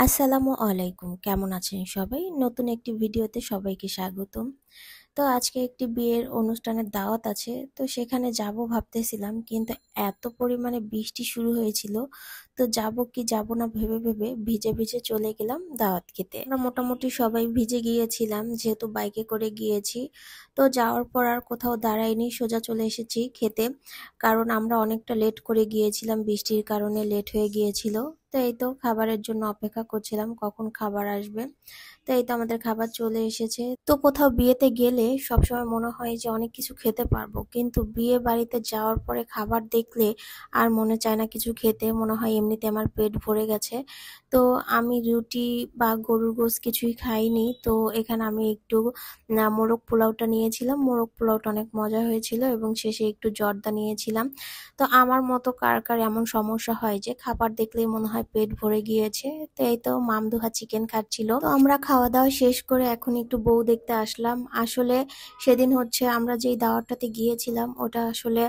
আসসালামু আলাইকুম কেমন আছেন সবাই নতুন একটি ভিডিওতে সবাইকে স্বাগতম তো আজকে একটি বিয়ের অনুষ্ঠানের দাওয়াত আছে তো সেখানে যাব ভাবতেছিলাম কিন্তু এত পরিমাণে বৃষ্টি শুরু হয়েছিল তো যাব কি যাব না ভেবে ভেবে ভিজে ভিজে চলে গেলাম দাওয়াত খেতে আমরা মোটামুটি সবাই ভিজে গিয়েছিলাম যেহেতু বাইকে করে গিয়েছি তো যাওয়ার পর আর কোথাও দাঁড়াইনি সোজা চলে এসেছি খেতে কারণ আমরা অনেকটা লেট করে গিয়েছিলাম বৃষ্টির কারণে লেট হয়ে গিয়েছিল তো এই তো খাবারের জন্য অপেক্ষা করছিলাম কখন খাবার আসবে তো এই তো আমাদের খাবার চলে এসেছে তো কোথাও বিয়েতে গেলে সবসময় মনে হয় যে অনেক কিছু খেতে পারবো কিন্তু বিয়ে বাড়িতে যাওয়ার পরে খাবার দেখলে আর মনে চায় না কিছু খেতে মনে হয় এমনিতে আমার পেট ভরে গেছে তো আমি রুটি বা গরুর গোস কিছুই খাইনি তো এখানে আমি একটু মোরগ পোলাওটা নিয়েছিলাম মোরগ পোলাওটা অনেক মজা হয়েছিল এবং শেষে একটু জর্দা নিয়েছিলাম তো আমার মতো কার কার এমন সমস্যা হয় যে খাবার দেখলেই মনে হয় পেট ভরে গিয়েছে তো এই তো মামদুহা চিকেন খাচ্ছিল তো আমরা খাওয়া দাওয়া শেষ করে এখন একটু বউ দেখতে আসলাম আসলে সেদিন হচ্ছে আমরা যেই দাওয়ারটাতে গিয়েছিলাম ওটা আসলে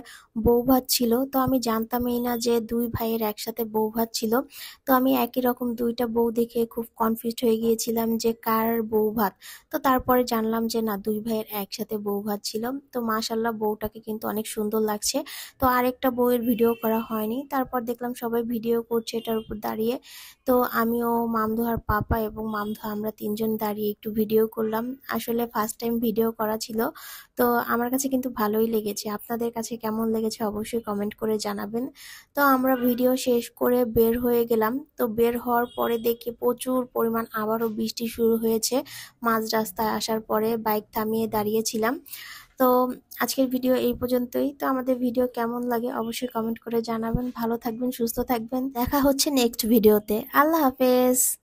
বউ ভাত ছিল তো আমি জানতামই না যে দুই ভাইয়ের একসাথে বউ বউ ভাত ছিল তো আমি একই রকম দুইটা বউ দেখে খুব কনফিউজ হয়ে গিয়েছিলাম যে কার বউ ভাত তো তারপরে জানলাম যে না দুই ভাইয়ের একসাথে বউ ভাত ছিল তো মাশাল্লাহ বউটাকে কিন্তু অনেক সুন্দর লাগছে তো আরেকটা বউয়ের ভিডিও করা হয়নি তারপর দেখলাম সবাই ভিডিও করছে এটার উপর দাঁড়িয়ে তো আমিও মামদোহার পাপা এবং মামদোহা আমরা তিনজন দাঁড়িয়ে একটু ভিডিও করলাম আসলে ফার্স্ট টাইম ভিডিও করা ছিল তো আমার কাছে কিন্তু ভালোই লেগেছে আপনাদের কাছে কেমন লেগেছে অবশ্যই কমেন্ট করে জানাবেন তো আমরা ভিডিও শেষ করে করে বের হয়ে গেলাম তো বের হওয়ার পরে দেখি প্রচুর পরিমাণ আবারও বৃষ্টি শুরু হয়েছে মাঝ রাস্তায় আসার পরে বাইক থামিয়ে দাঁড়িয়েছিলাম তো আজকের ভিডিও এই পর্যন্তই তো আমাদের ভিডিও কেমন লাগে অবশ্যই কমেন্ট করে জানাবেন ভালো থাকবেন সুস্থ থাকবেন দেখা হচ্ছে নেক্সট ভিডিওতে আল্লাহ হাফেজ